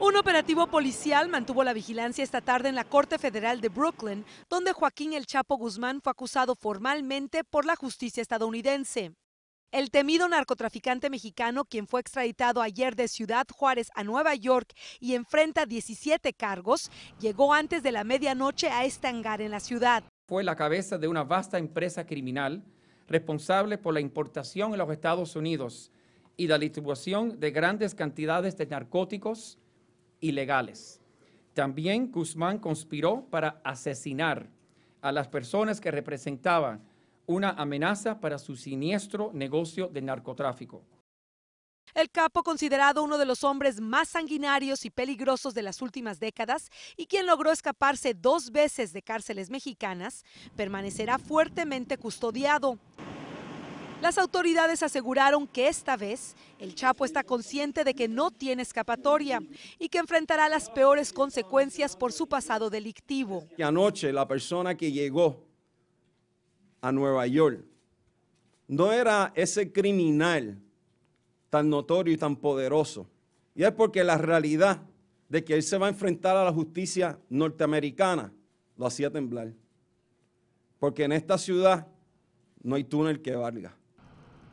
Un operativo policial mantuvo la vigilancia esta tarde en la Corte Federal de Brooklyn, donde Joaquín El Chapo Guzmán fue acusado formalmente por la justicia estadounidense. El temido narcotraficante mexicano, quien fue extraditado ayer de Ciudad Juárez a Nueva York y enfrenta 17 cargos, llegó antes de la medianoche a estangar en la ciudad. Fue la cabeza de una vasta empresa criminal responsable por la importación en los Estados Unidos y la distribución de grandes cantidades de narcóticos, ilegales. También Guzmán conspiró para asesinar a las personas que representaban una amenaza para su siniestro negocio de narcotráfico. El capo, considerado uno de los hombres más sanguinarios y peligrosos de las últimas décadas y quien logró escaparse dos veces de cárceles mexicanas, permanecerá fuertemente custodiado. Las autoridades aseguraron que esta vez el Chapo está consciente de que no tiene escapatoria y que enfrentará las peores consecuencias por su pasado delictivo. Y anoche la persona que llegó a Nueva York no era ese criminal tan notorio y tan poderoso. Y es porque la realidad de que él se va a enfrentar a la justicia norteamericana lo hacía temblar. Porque en esta ciudad no hay túnel que valga.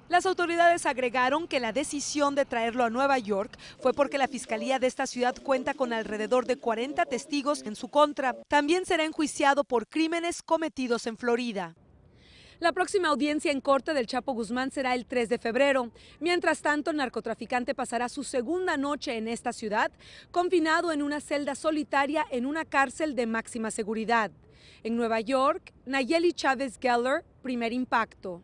Las autoridades agregaron que la decisión de traerlo a Nueva York fue porque la fiscalía de esta ciudad cuenta con alrededor de 40 testigos en su contra. También será enjuiciado por crímenes cometidos en Florida. La próxima audiencia en corte del Chapo Guzmán será el 3 de febrero. Mientras tanto, el narcotraficante pasará su segunda noche en esta ciudad, confinado en una celda solitaria en una cárcel de máxima seguridad. En Nueva York, Nayeli Chávez Geller, primer impacto.